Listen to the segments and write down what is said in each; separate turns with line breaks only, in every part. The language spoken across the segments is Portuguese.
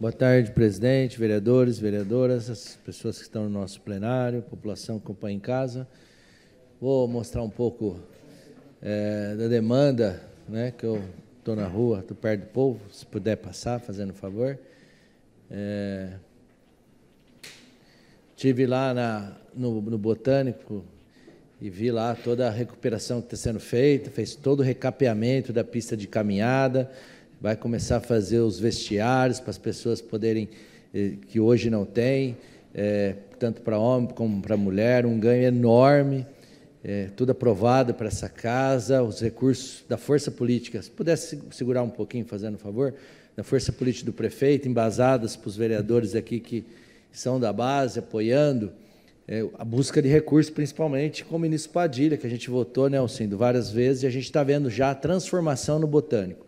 Boa tarde, presidente, vereadores, vereadoras, as pessoas que estão no nosso plenário, população que acompanha em casa. Vou mostrar um pouco é, da demanda, né, que eu estou na rua, estou perto do povo, se puder passar, fazendo favor. É, tive lá na, no, no Botânico e vi lá toda a recuperação que está sendo feita, fez todo o recapeamento da pista de caminhada, vai começar a fazer os vestiários para as pessoas poderem, eh, que hoje não tem, é, tanto para homem como para mulher, um ganho enorme, é, tudo aprovado para essa casa, os recursos da força política, se pudesse segurar um pouquinho, fazendo um favor, da força política do prefeito, embasadas para os vereadores aqui que são da base, apoiando, é, a busca de recursos, principalmente com o ministro Padilha, que a gente votou, Nelson, né, várias vezes, e a gente está vendo já a transformação no botânico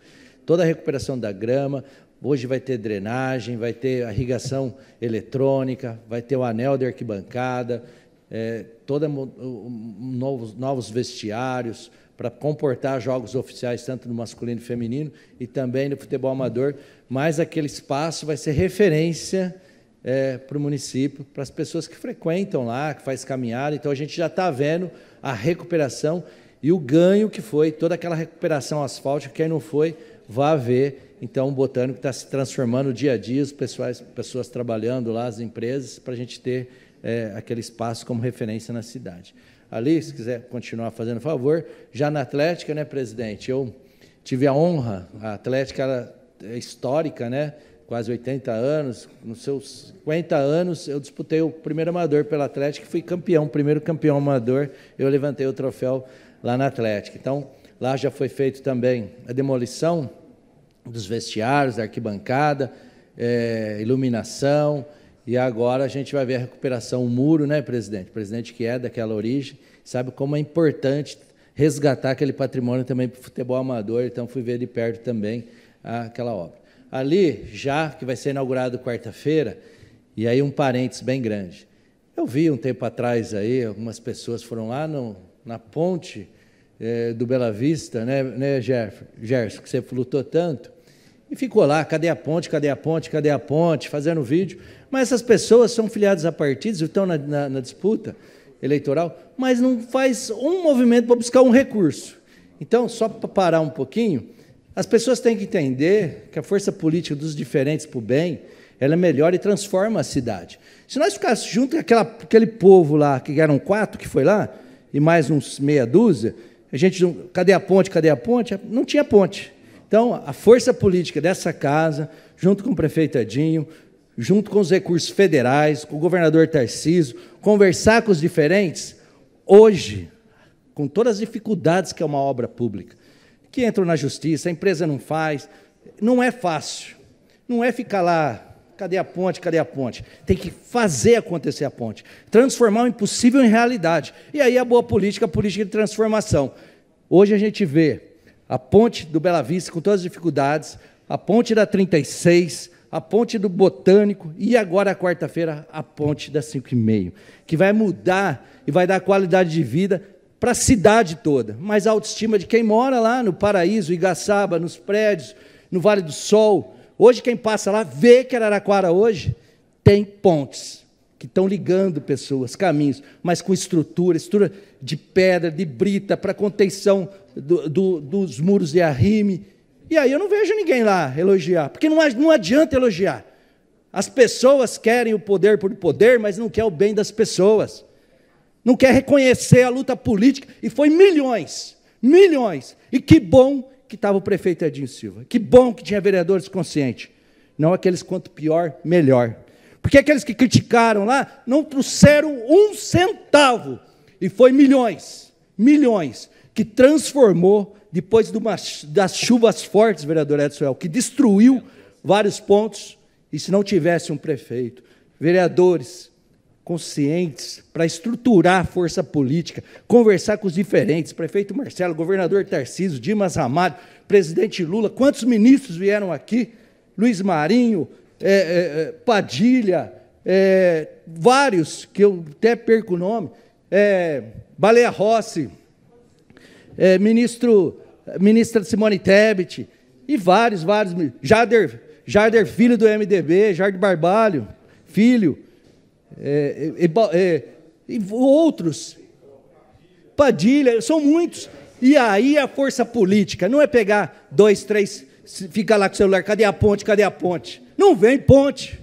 toda a recuperação da grama. Hoje vai ter drenagem, vai ter irrigação eletrônica, vai ter o anel de arquibancada, é, toda, novos, novos vestiários para comportar jogos oficiais, tanto no masculino e feminino, e também no futebol amador. Mas aquele espaço vai ser referência é, para o município, para as pessoas que frequentam lá, que fazem caminhada. Então a gente já está vendo a recuperação e o ganho que foi toda aquela recuperação asfáltica, quem não foi vá ver. Então, o botânico está se transformando dia a dia, as pessoas, pessoas trabalhando lá, as empresas, para a gente ter é, aquele espaço como referência na cidade. Ali, se quiser continuar fazendo favor, já na Atlética, né, presidente? Eu tive a honra, a Atlética era é histórica, né? quase 80 anos, nos seus 50 anos, eu disputei o primeiro amador pela Atlética, fui campeão, primeiro campeão amador, eu levantei o troféu lá na Atlética. Então, lá já foi feito também a demolição dos vestiários, da arquibancada, é, iluminação. E agora a gente vai ver a recuperação, o muro, né, presidente? O presidente que é daquela origem, sabe como é importante resgatar aquele patrimônio também para o futebol amador. Então, fui ver de perto também aquela obra. Ali, já que vai ser inaugurado quarta-feira, e aí um parênteses bem grande. Eu vi um tempo atrás aí, algumas pessoas foram lá no, na ponte é, do Bela Vista, né, né Gerson, que você flutou tanto, e ficou lá, cadê a ponte, cadê a ponte, cadê a ponte, fazendo vídeo. Mas essas pessoas são filiadas a partidos, estão na, na, na disputa eleitoral, mas não faz um movimento para buscar um recurso. Então, só para parar um pouquinho, as pessoas têm que entender que a força política dos diferentes para o bem, ela é melhora e transforma a cidade. Se nós ficássemos junto com aquela, aquele povo lá, que eram quatro que foi lá, e mais uns meia dúzia, a gente, cadê a ponte, cadê a ponte? Não tinha ponte. Então, a força política dessa casa, junto com o prefeito Edinho, junto com os recursos federais, com o governador Tarcísio, conversar com os diferentes, hoje, com todas as dificuldades que é uma obra pública, que entram na justiça, a empresa não faz, não é fácil. Não é ficar lá Cadê a ponte? Cadê a ponte? Tem que fazer acontecer a ponte. Transformar o impossível em realidade. E aí a boa política, a política de transformação. Hoje a gente vê a ponte do Bela Vista com todas as dificuldades, a ponte da 36, a ponte do Botânico e agora, quarta-feira, a ponte da 5,5, que vai mudar e vai dar qualidade de vida para a cidade toda, mas a autoestima de quem mora lá no Paraíso, Igaçaba, nos prédios, no Vale do Sol, Hoje, quem passa lá vê que Araraquara hoje tem pontes que estão ligando pessoas, caminhos, mas com estrutura, estrutura de pedra, de brita, para contenção do, do, dos muros de arrime. E aí eu não vejo ninguém lá elogiar, porque não, não adianta elogiar. As pessoas querem o poder por poder, mas não quer o bem das pessoas. Não quer reconhecer a luta política, e foi milhões, milhões. E que bom que estava o prefeito Edinho Silva. Que bom que tinha vereadores conscientes. Não aqueles quanto pior, melhor. Porque aqueles que criticaram lá não trouxeram um centavo. E foi milhões, milhões, que transformou, depois de uma, das chuvas fortes, vereador Edson, que destruiu vários pontos. E se não tivesse um prefeito, vereadores conscientes para estruturar a força política, conversar com os diferentes, prefeito Marcelo, governador Tarcísio, Dimas Ramalho presidente Lula, quantos ministros vieram aqui? Luiz Marinho, é, é, é Padilha, é, vários, que eu até perco o nome, é, Baleia Rossi, é, ministro, ministra Simone Tebet, e vários, vários, Jader, Jader Filho do MDB, Jader Barbalho, Filho, é, é, é, é outros, Padilha, são muitos. E aí a força política não é pegar dois, três, ficar lá com o celular, cadê a ponte, cadê a ponte? Não vem ponte.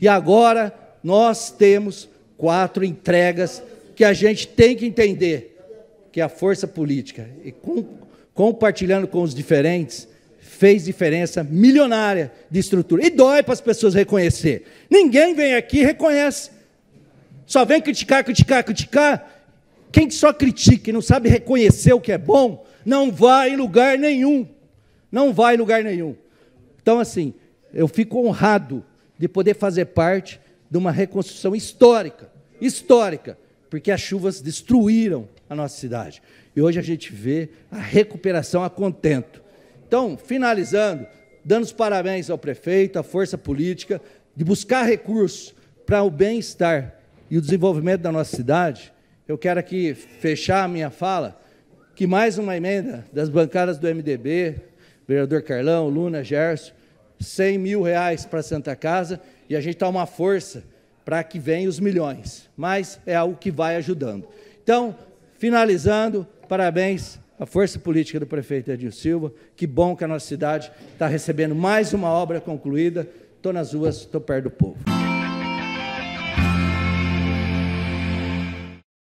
E agora nós temos quatro entregas que a gente tem que entender, que a força política, e com, compartilhando com os diferentes, fez diferença milionária de estrutura. E dói para as pessoas reconhecer. Ninguém vem aqui e reconhece só vem criticar, criticar, criticar. Quem só critica e não sabe reconhecer o que é bom, não vai em lugar nenhum. Não vai em lugar nenhum. Então, assim, eu fico honrado de poder fazer parte de uma reconstrução histórica histórica porque as chuvas destruíram a nossa cidade. E hoje a gente vê a recuperação a contento. Então, finalizando, dando os parabéns ao prefeito, à força política, de buscar recursos para o bem-estar e o desenvolvimento da nossa cidade, eu quero aqui fechar a minha fala que mais uma emenda das bancadas do MDB, vereador Carlão, Luna, Gerson, 100 mil reais para Santa Casa e a gente dá tá uma força para que venham os milhões, mas é algo que vai ajudando. Então, finalizando, parabéns à força política do prefeito Edil Silva, que bom que a nossa cidade está recebendo mais uma obra concluída, estou nas ruas, estou perto do povo.